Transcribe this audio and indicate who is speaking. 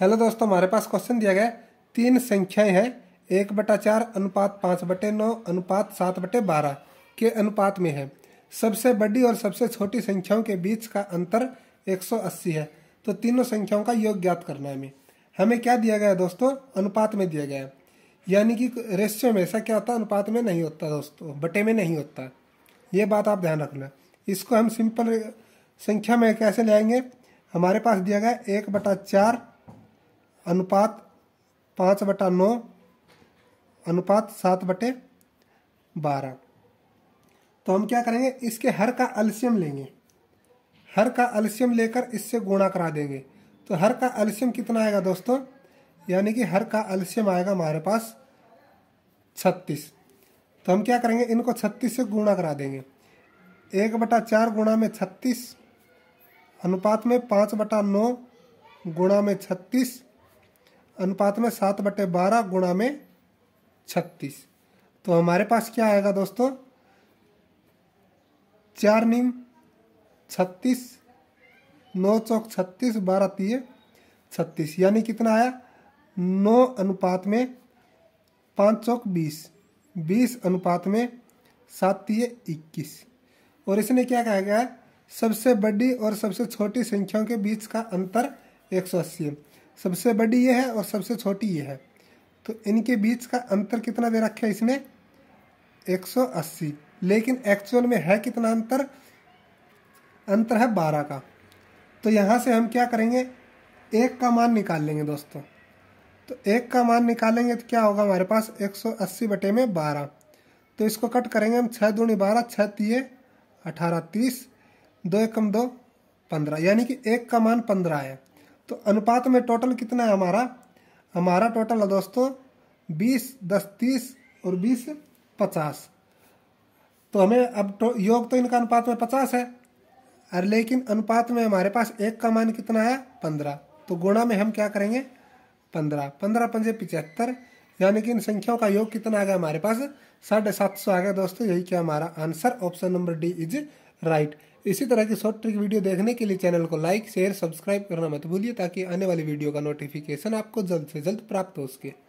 Speaker 1: hello दोस्तों हमारे पास question दिया गया तीन संख्याएं हैं एक बटा चार अनुपात पाँच बटे नौ अनुपात सात बटे बारह के अनुपात में है सबसे बड़ी और सबसे छोटी संख्याओं के बीच का अंतर 180 है तो तीनों संख्याओं का योग ज्ञात करना है हमें हमें क्या दिया गया है दोस्तों अनुपात में दिया गया है यानी कि रेशियो में ऐसा क्या होता है अनुपात में नहीं होता दोस्तों बटे में नहीं होता ये बात आप ध्यान रखना इसको हम सिंपल संख्या में कैसे लाएंगे हमारे पास दिया गया एक बटा चार अनुपात पाँच बटा नौ अनुपात सात बटे बारह तो हम क्या करेंगे इसके हर का अल्सियम लेंगे हर का अल्सियम लेकर इससे गुणा करा देंगे तो हर का अल्सियम कितना आएगा दोस्तों यानी कि हर का अल्सियम आएगा हमारे पास छत्तीस तो हम क्या करेंगे इनको छत्तीस से गुणा करा देंगे एक बटा चार गुणा में छत्तीस अनुपात में पाँच बटा नौ गुणा में छत्तीस अनुपात में सात बटे बारह गुणा में छत्तीस तो हमारे पास क्या आएगा दोस्तों चार नीम छत्तीस नौ चौक छत्तीस बारह तीय छत्तीस यानी कितना आया नौ अनुपात में पाँच चौक बीस बीस अनुपात में सात तीय इक्कीस और इसने क्या कहा गया है सबसे बड़ी और सबसे छोटी संख्याओं के बीच का अंतर एक सौ अस्सी है सबसे बड़ी ये है और सबसे छोटी ये है तो इनके बीच का अंतर कितना दे रखा है इसमें 180 लेकिन एक्चुअल में है कितना अंतर अंतर है 12 का तो यहाँ से हम क्या करेंगे एक का मान निकाल लेंगे दोस्तों तो एक का मान निकालेंगे तो क्या होगा हमारे पास 180 बटे में 12 तो इसको कट करेंगे हम छः दूनी बारह छः तीए अठारह तीस दो एकम दो पंद्रह यानी कि एक का मान पंद्रह है तो अनुपात में टोटल कितना है हमारा हमारा टोटल है दोस्तों बीस दस तीस और बीस पचास तो हमें अब तो योग तो इनका अनुपात में पचास है और लेकिन अनुपात में हमारे पास एक का मान कितना आया पंद्रह तो गुणा में हम क्या करेंगे पंद्रह पंद्रह पंजे पिचहत्तर यानी कि इन संख्याओं का योग कितना आ गया हमारे पास साढ़े सात सौ आ गया दोस्तों यही क्या हमारा answer option number D is right इसी तरह की शॉर्ट ट्रिक वीडियो देखने के लिए चैनल को लाइक शेयर सब्सक्राइब करना मत भूलिए ताकि आने वाली वीडियो का नोटिफिकेशन आपको जल्द से जल्द प्राप्त हो सके